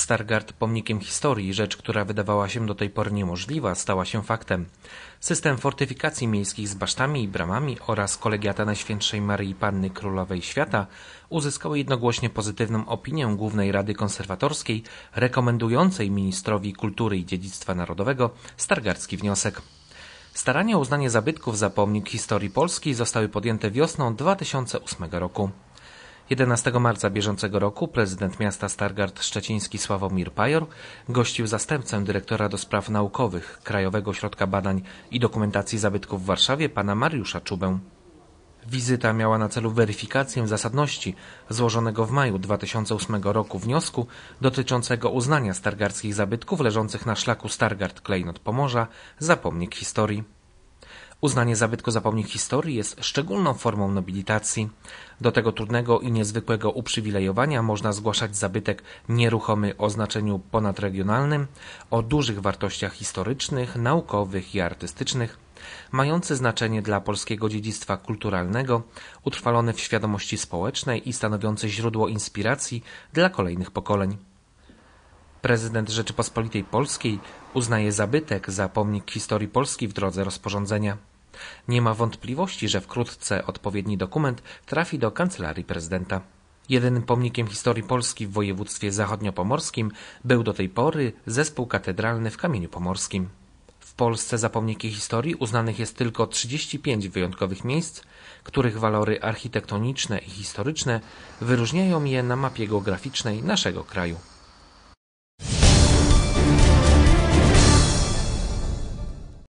Stargard pomnikiem historii, rzecz, która wydawała się do tej pory niemożliwa, stała się faktem. System fortyfikacji miejskich z basztami i bramami oraz kolegiata Najświętszej Maryi Panny Królowej Świata uzyskały jednogłośnie pozytywną opinię Głównej Rady Konserwatorskiej rekomendującej ministrowi kultury i dziedzictwa narodowego stargardzki wniosek. Starania o uznanie zabytków za pomnik historii Polski zostały podjęte wiosną 2008 roku. 11 marca bieżącego roku prezydent miasta Stargard Szczeciński Sławomir Pajor gościł zastępcę dyrektora do spraw naukowych Krajowego Ośrodka Badań i Dokumentacji Zabytków w Warszawie pana Mariusza Czubę. Wizyta miała na celu weryfikację zasadności złożonego w maju 2008 roku wniosku dotyczącego uznania stargardzkich zabytków leżących na szlaku Stargard Klejnot Pomorza za pomnik historii. Uznanie zabytku za pomnik historii jest szczególną formą nobilitacji. Do tego trudnego i niezwykłego uprzywilejowania można zgłaszać zabytek nieruchomy o znaczeniu ponadregionalnym, o dużych wartościach historycznych, naukowych i artystycznych, mający znaczenie dla polskiego dziedzictwa kulturalnego, utrwalony w świadomości społecznej i stanowiący źródło inspiracji dla kolejnych pokoleń. Prezydent Rzeczypospolitej Polskiej uznaje zabytek za pomnik historii Polski w drodze rozporządzenia. Nie ma wątpliwości, że wkrótce odpowiedni dokument trafi do kancelarii prezydenta. Jedynym pomnikiem historii Polski w województwie zachodniopomorskim był do tej pory zespół katedralny w Kamieniu Pomorskim. W Polsce za pomniki historii uznanych jest tylko 35 wyjątkowych miejsc, których walory architektoniczne i historyczne wyróżniają je na mapie geograficznej naszego kraju.